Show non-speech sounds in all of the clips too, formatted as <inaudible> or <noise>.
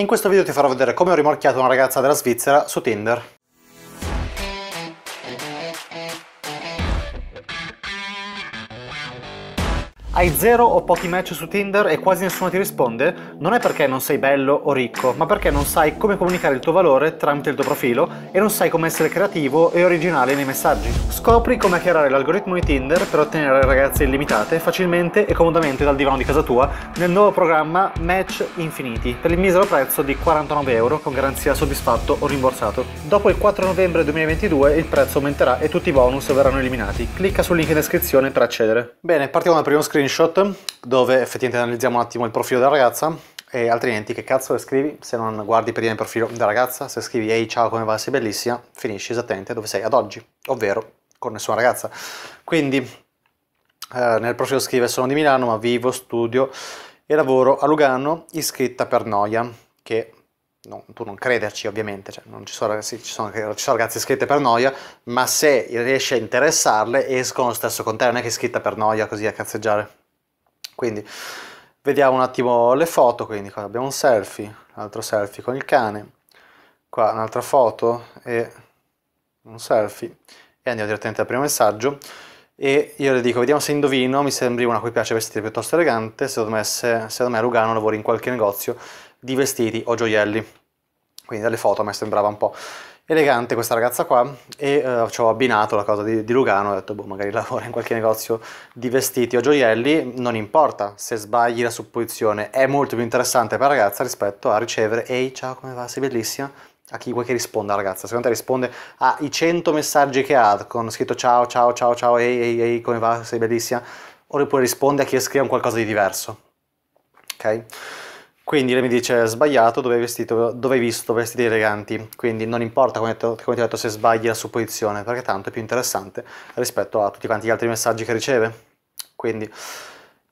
In questo video ti farò vedere come ho rimorchiato una ragazza della Svizzera su Tinder. Hai zero o pochi match su Tinder e quasi nessuno ti risponde? Non è perché non sei bello o ricco, ma perché non sai come comunicare il tuo valore tramite il tuo profilo e non sai come essere creativo e originale nei messaggi. Scopri come hackerare l'algoritmo di Tinder per ottenere ragazze illimitate facilmente e comodamente dal divano di casa tua nel nuovo programma Match Infiniti per il misero prezzo di 49 euro con garanzia soddisfatto o rimborsato. Dopo il 4 novembre 2022 il prezzo aumenterà e tutti i bonus verranno eliminati. Clicca sul link in descrizione per accedere. Bene, partiamo dal primo screen screenshot dove effettivamente analizziamo un attimo il profilo della ragazza e altrimenti che cazzo le scrivi se non guardi prima il profilo della ragazza, se scrivi ehi ciao come va, sei bellissima, finisci esattamente dove sei ad oggi, ovvero con nessuna ragazza. Quindi eh, nel profilo scrive sono di Milano ma vivo, studio e lavoro a Lugano iscritta per noia, che No, tu non crederci ovviamente, cioè, non ci sono, ragazzi, ci, sono, ci sono ragazze iscritte per noia, ma se riesci a interessarle escono lo stesso con te, non è che è iscritta per noia così a cazzeggiare. Quindi vediamo un attimo le foto, quindi qua abbiamo un selfie, un altro selfie con il cane, qua un'altra foto e un selfie e andiamo direttamente al primo messaggio e io le dico vediamo se indovino mi sembri una a cui piace vestire piuttosto elegante secondo me, se, secondo me a Lugano lavori in qualche negozio di vestiti o gioielli quindi dalle foto a me sembrava un po' elegante questa ragazza qua e uh, ci ho abbinato la cosa di, di Lugano, ho detto boh magari <laughs> lavora in qualche negozio di vestiti o gioielli, non importa se sbagli la supposizione, è molto più interessante per la ragazza rispetto a ricevere ehi ciao come va, sei bellissima, a chi vuoi che risponda la ragazza, secondo te risponde ai 100 messaggi che ha con scritto ciao ciao ciao ciao ehi ehi ehi come va, sei bellissima, oppure risponde a chi scrive un qualcosa di diverso, ok? Quindi lei mi dice sbagliato, dove hai, vestito, dove hai visto vestiti eleganti, quindi non importa come, come, ti ho detto se sbagli la supposizione, perché tanto è più interessante rispetto a tutti quanti gli altri messaggi che riceve. Quindi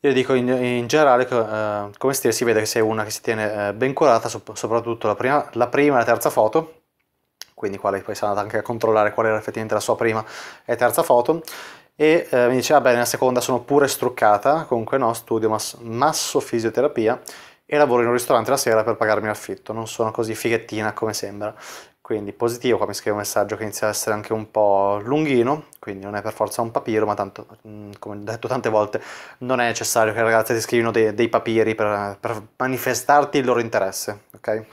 io dico in, in generale che eh, come stile si vede che sei una che si tiene eh, ben curata, so, soprattutto la prima, la prima e la terza foto, quindi qua poi sarà andata anche a controllare qual era effettivamente la sua prima e terza foto, e eh, mi dice, ah nella seconda sono pure struccata, comunque no, studio mas, fisioterapia e lavoro in un ristorante la sera per pagarmi l'affitto, non sono così fighettina come sembra. Quindi positivo, qua mi scrive un messaggio che inizia ad essere anche un po' lunghino, quindi non è per forza un papiro, ma tanto, mm, come ho detto tante volte, non è necessario che le ragazze ti scrivino dei, dei papiri per, per, manifestarti il loro interesse, ok?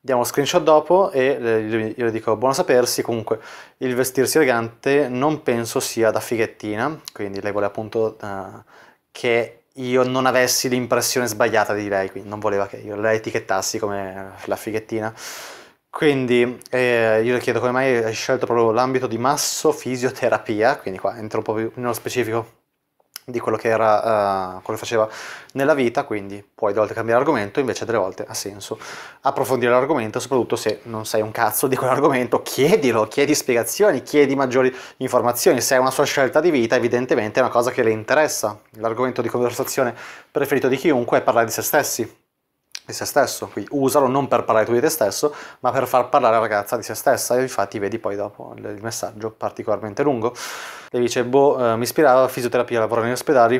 Diamo lo screenshot dopo e eh, io le dico buono sapersi, comunque il vestirsi elegante non penso sia da fighettina, quindi lei vuole appunto eh, che io non avessi l'impressione sbagliata di lei, quindi non voleva che io la etichettassi come la fighettina. Quindi eh, io le chiedo come mai hai scelto proprio l'ambito di massofisioterapia, quindi qua entro un po' più nello specifico di quello che, era, uh, quello che faceva nella vita, quindi puoi delle volte cambiare argomento, invece delle volte ha senso approfondire l'argomento, soprattutto se non sai un cazzo di quell'argomento, chiedilo, chiedi spiegazioni, chiedi maggiori informazioni, se è una sua scelta di vita evidentemente è una cosa che le interessa, l'argomento di conversazione preferito di chiunque è parlare di se stessi, di se stesso, quindi usalo non per parlare tu di te stesso, ma per far parlare la ragazza di se stessa e infatti vedi poi dopo il messaggio particolarmente lungo. Lei dice, boh, eh, mi ispirava alla fisioterapia, lavoro negli ospedali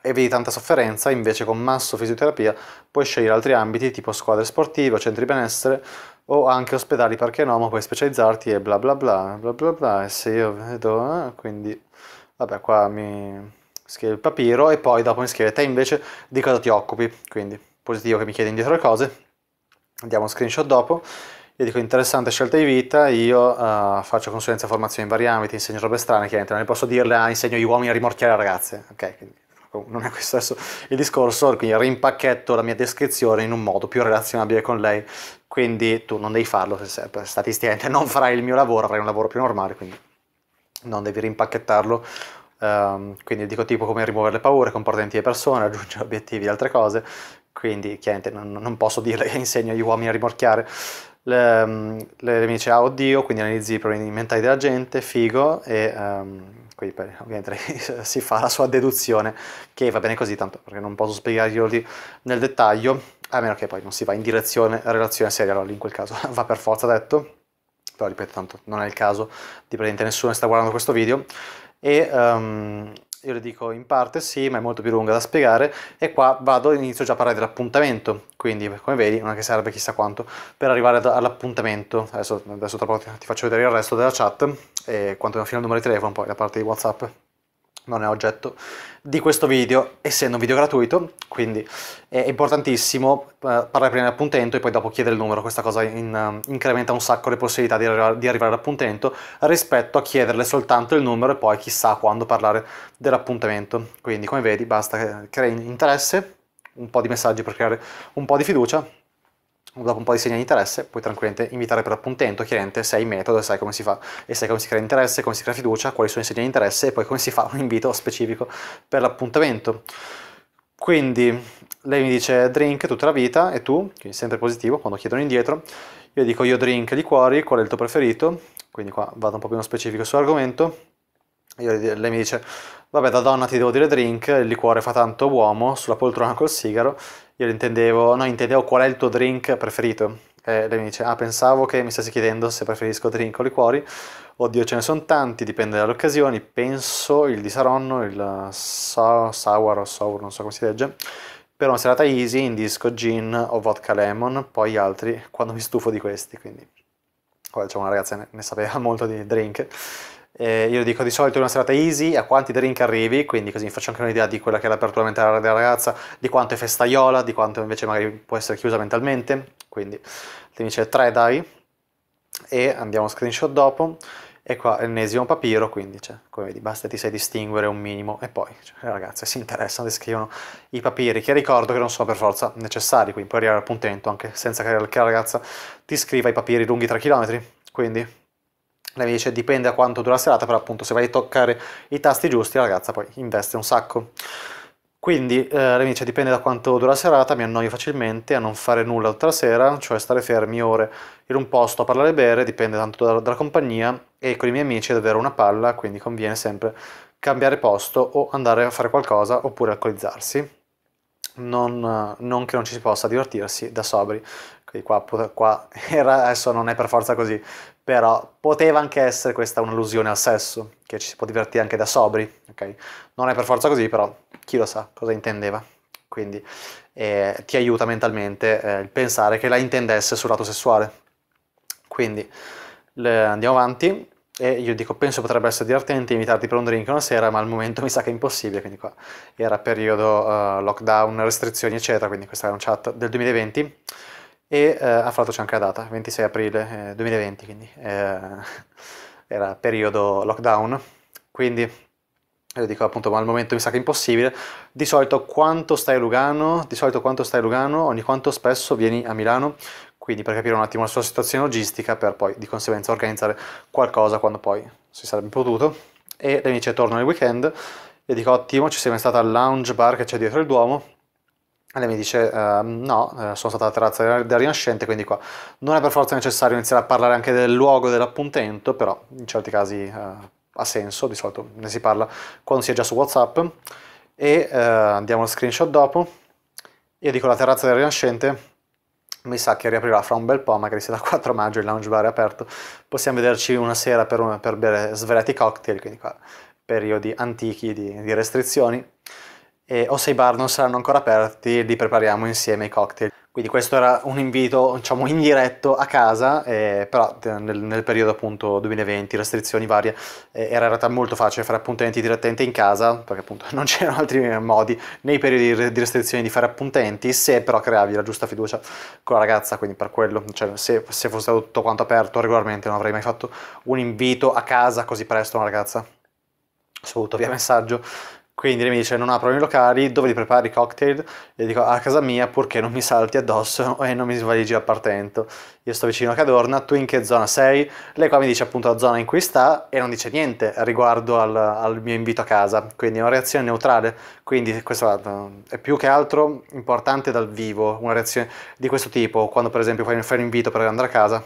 e vedi tanta sofferenza, invece con masso fisioterapia puoi scegliere altri ambiti tipo squadre sportive, centri benessere o anche ospedali, perché no, ma puoi specializzarti e bla bla bla bla bla bla, e se io vedo, eh, quindi vabbè qua mi scrive il papiro e poi dopo mi scrive te invece di cosa ti occupi, quindi positivo che mi chiede indietro le cose, andiamo a screenshot dopo, io dico interessante scelta di vita, io uh, faccio consulenza e formazione in vari ambiti, insegno robe strane, chiaramente non ne posso dirle, ah, insegno gli uomini a rimorchiare le ragazze, ok? Quindi non è questo adesso il discorso, quindi rimpacchetto la mia descrizione in un modo più relazionabile con lei, quindi tu non devi farlo, se statisticamente non farai il mio lavoro, avrai un lavoro più normale, quindi non devi rimpacchettarlo, um, quindi dico tipo come rimuovere le paure, comportamenti delle persone, raggiungere <laughs> obiettivi e altre cose, quindi chiaramente non, non posso dirle che insegno agli uomini a rimorchiare. Le, mm, le, mi dice, ah oddio, quindi analizzi i problemi mentali della gente, figo, e um, ehm, quindi per, ovviamente si fa la sua deduzione, che va bene così, tanto perché non posso spiegarglielo nel dettaglio, a meno che poi non si va in direzione relazione seria, allora lì in quel caso <laughs> va per forza detto, però ripeto, tanto non è il caso di praticamente nessuno che sta guardando questo video, e... Um, io le dico in parte sì, ma è molto più lunga da spiegare e qua vado e inizio già a parlare dell'appuntamento, quindi come vedi non è che serve chissà quanto per arrivare all'appuntamento, adesso, adesso, tra poco ti faccio vedere il resto della chat e quanto fino al numero di telefono poi la parte di Whatsapp non è oggetto di questo video, essendo un video gratuito, quindi è importantissimo eh, parlare prima dell'appuntamento e poi dopo chiedere il numero, questa cosa in, uh, incrementa un sacco le possibilità di, arrivare, di arrivare all'appuntamento rispetto a chiederle soltanto il numero e poi chissà quando parlare dell'appuntamento. Quindi come vedi basta che crei interesse, un po' di messaggi per creare un po' di fiducia dopo un po' di segni di interesse, puoi tranquillamente invitare per appuntento, chiaramente sei il metodo, sai come si fa e sai come si crea interesse, come si crea fiducia, quali sono i segni di interesse e poi come si fa un invito specifico per l'appuntamento. Quindi lei mi dice drink tutta la vita e tu, quindi sempre positivo quando chiedono indietro, io dico io drink liquori, qual è il tuo preferito? Quindi qua vado un po' più nello specifico sull'argomento. Io, lei mi dice, vabbè da donna ti devo dire drink, il liquore fa tanto uomo, sulla poltrona col sigaro io intendevo, no, intendevo qual è il tuo drink preferito. E lei mi dice, ah, pensavo che mi stessi chiedendo se preferisco drink o liquori. Oddio, ce ne sono tanti, dipende dalle occasioni. Penso il di Saronno, il sour o sour, non so come si legge. Per una serata easy, in disco gin o vodka lemon, poi altri quando mi stufo di questi, quindi... qua c'è una ragazza ne, ne sapeva molto di drink eh, io dico di solito una serata easy, a quanti drink arrivi, quindi così mi faccio anche un'idea di quella che è l'apertura mentale della ragazza, di quanto è festaiola, di quanto invece magari può essere chiusa mentalmente, quindi ti dice 3 dai, e andiamo a screenshot dopo, e qua l'ennesimo papiro, quindi cioè, come vedi basta ti sai distinguere un minimo, e poi cioè, le ragazze si interessano, scrivono i papiri, che ricordo che non sono per forza necessari, quindi puoi arrivare al puntento anche senza che la ragazza ti scriva i papiri lunghi 3 km, quindi lei mi dice dipende da quanto dura la serata, però appunto se vai a toccare i tasti giusti la ragazza poi investe un sacco. Quindi eh, lei mi dice dipende da quanto dura la serata, mi annoio facilmente a non fare nulla tutta la sera, cioè stare fermi ore in un posto a parlare e bere, dipende tanto dalla, dalla compagnia e con i miei amici è davvero una palla, quindi conviene sempre cambiare posto o andare a fare qualcosa oppure alcolizzarsi. Non, non, che non ci si possa divertirsi da sobri. Quindi qua, qua <laughs> adesso non è per forza così, però poteva anche essere questa un'allusione al sesso, che ci si può divertire anche da sobri, ok? Non è per forza così, però chi lo sa cosa intendeva. Quindi eh, ti aiuta mentalmente eh, il pensare che la intendesse sul lato sessuale. Quindi le, andiamo avanti e io dico penso potrebbe essere divertente invitarti per un drink una sera, ma al momento mi sa che è impossibile, quindi qua era periodo uh, lockdown, restrizioni eccetera, quindi questa è una chat del 2020 e eh, ha c'è anche la data, 26 aprile eh, 2020, quindi eh, <laughs> era periodo lockdown, quindi lo dico appunto, ma al momento mi sa che è impossibile. Di solito quanto stai a Lugano, di solito quanto stai a Lugano, ogni quanto spesso vieni a Milano, quindi per capire un attimo la sua situazione logistica, per poi di conseguenza organizzare qualcosa quando poi si sarebbe potuto. E lei mi dice torno nel weekend, e dico ottimo, ci sei mai stata al lounge bar che c'è dietro il Duomo, e lei mi dice uh, no, eh, sono stata alla terrazza del Rinascente, quindi qua non è per forza necessario iniziare a parlare anche del luogo dell'appuntamento, però in certi casi uh, ha senso, di solito ne si parla quando si è già su Whatsapp. E uh, andiamo allo screenshot dopo. Io dico la terrazza del Rinascente, mi sa che riaprirà fra un bel po', magari se da 4 maggio il lounge bar è aperto, possiamo vederci una sera per, una, per bere svelati cocktail, quindi qua periodi antichi di, di restrizioni e o se i bar non saranno ancora aperti li prepariamo insieme i cocktail. Quindi questo era un invito diciamo indiretto a casa, eh, però nel, nel, periodo appunto 2020, restrizioni varie, eh, era in realtà molto facile fare appuntamenti direttamente in casa, perché appunto <laughs> non c'erano altri modi nei periodi di restrizioni di fare appuntamenti, se però creavi la giusta fiducia con la ragazza, quindi per quello, cioè, se, se fosse stato tutto quanto aperto regolarmente non avrei mai fatto un invito a casa così presto a una ragazza assoluto via messaggio quindi lei mi dice non ha problemi locali, dove li prepari i cocktail? Le dico a casa mia purché non mi salti addosso <laughs> e non mi svaligi a partento. Io sto vicino a Cadorna, tu in che zona sei? Lei qua mi dice appunto la zona in cui sta e non dice niente riguardo al, al mio invito a casa, quindi è una reazione neutrale. Quindi questo eh, è più che altro importante dal vivo, una reazione di questo tipo, quando per esempio fai un invito per andare a casa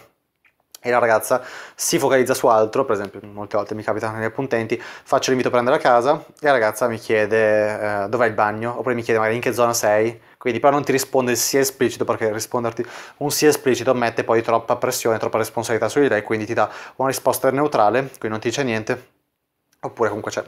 e la ragazza si focalizza su altro, per esempio molte volte mi capita negli appuntenti, faccio l'invito per andare a casa e la ragazza mi chiede eh, dov'è il bagno, oppure mi chiede magari in che zona sei, quindi però non ti risponde il sì esplicito perché risponderti un sì esplicito mette poi troppa pressione, troppa responsabilità su di lei, quindi ti dà una risposta neutrale, quindi non ti dice niente, oppure comunque c'è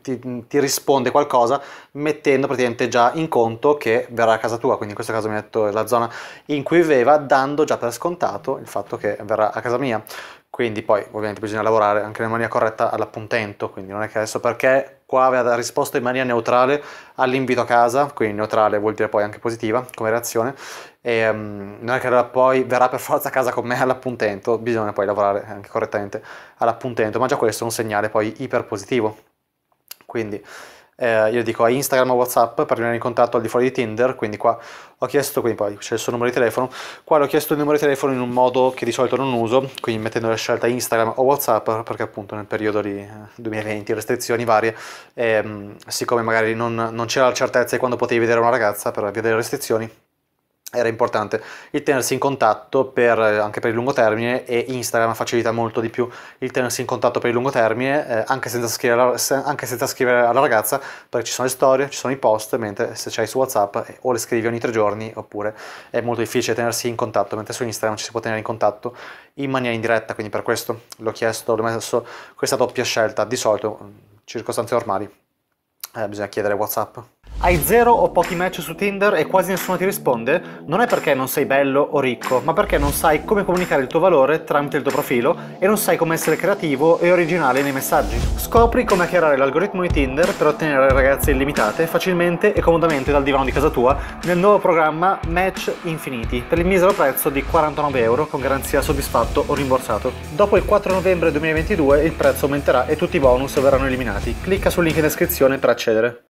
ti, ti, risponde qualcosa mettendo praticamente già in conto che verrà a casa tua, quindi in questo caso mi ha detto la zona in cui viveva, dando già per scontato il fatto che verrà a casa mia. Quindi poi ovviamente bisogna lavorare anche in maniera corretta all'appuntamento, quindi non è che adesso perché qua aveva risposto in maniera neutrale all'invito a casa, quindi neutrale vuol dire poi anche positiva come reazione, e um, non è che allora poi verrà per forza a casa con me all'appuntamento, bisogna poi lavorare anche correttamente all'appuntamento, ma già questo è un segnale poi iper positivo. Quindi eh, io dico a Instagram o WhatsApp per rimanere in contatto al di fuori di Tinder, quindi qua ho chiesto, quindi poi c'è il suo numero di telefono, qua ho chiesto il numero di telefono in un modo che di solito non uso, quindi mettendo la scelta Instagram o WhatsApp, perché appunto nel periodo di 2020, eh, restrizioni varie, ehm, siccome magari non, non c'era la certezza di quando potevi vedere una ragazza per via delle restrizioni, era importante il tenersi in contatto per, eh, anche per il lungo termine e Instagram facilita molto di più il tenersi in contatto per il lungo termine eh, anche, senza scrivere, anche, senza scrivere, alla ragazza perché ci sono le storie, ci sono i post mentre se c'hai su Whatsapp eh, o le scrivi ogni tre giorni oppure è molto difficile tenersi in contatto mentre su Instagram ci si può tenere in contatto in maniera indiretta quindi per questo l'ho chiesto, l'ho messo questa doppia scelta di solito mm, circostanze normali eh, bisogna chiedere Whatsapp hai zero o pochi match su Tinder e quasi nessuno ti risponde? Non è perché non sei bello o ricco, ma perché non sai come comunicare il tuo valore tramite il tuo profilo e non sai come essere creativo e originale nei messaggi. Scopri come hackerare l'algoritmo di Tinder per ottenere ragazze illimitate facilmente e comodamente dal divano di casa tua nel nuovo programma Match Infiniti per il misero prezzo di 49 euro con garanzia soddisfatto o rimborsato. Dopo il 4 novembre 2022 il prezzo aumenterà e tutti i bonus verranno eliminati. Clicca sul link in descrizione per accedere.